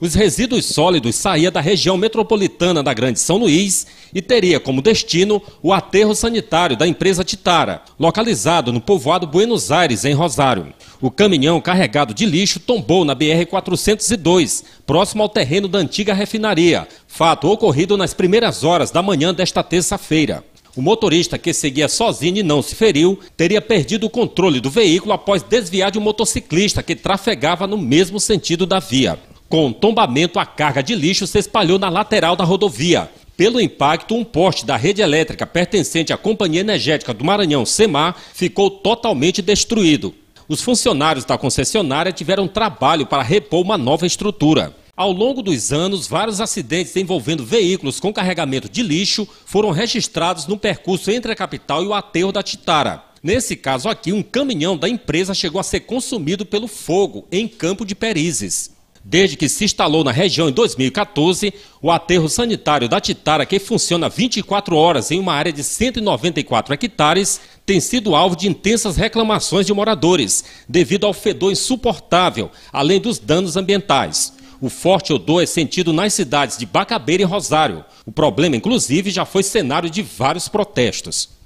os resíduos sólidos saía da região metropolitana da Grande São Luís e teria como destino o aterro sanitário da empresa Titara, localizado no povoado Buenos Aires, em Rosário. O caminhão carregado de lixo tombou na BR-402, próximo ao terreno da antiga refinaria, fato ocorrido nas primeiras horas da manhã desta terça-feira. O motorista que seguia sozinho e não se feriu teria perdido o controle do veículo após desviar de um motociclista que trafegava no mesmo sentido da via. Com tombamento, a carga de lixo se espalhou na lateral da rodovia. Pelo impacto, um poste da rede elétrica pertencente à Companhia Energética do Maranhão, SEMAR, ficou totalmente destruído. Os funcionários da concessionária tiveram trabalho para repor uma nova estrutura. Ao longo dos anos, vários acidentes envolvendo veículos com carregamento de lixo foram registrados no percurso entre a capital e o aterro da Titara. Nesse caso aqui, um caminhão da empresa chegou a ser consumido pelo fogo em Campo de Perizes. Desde que se instalou na região em 2014, o aterro sanitário da Titara, que funciona 24 horas em uma área de 194 hectares, tem sido alvo de intensas reclamações de moradores, devido ao fedor insuportável, além dos danos ambientais. O forte odor é sentido nas cidades de Bacabeira e Rosário. O problema, inclusive, já foi cenário de vários protestos.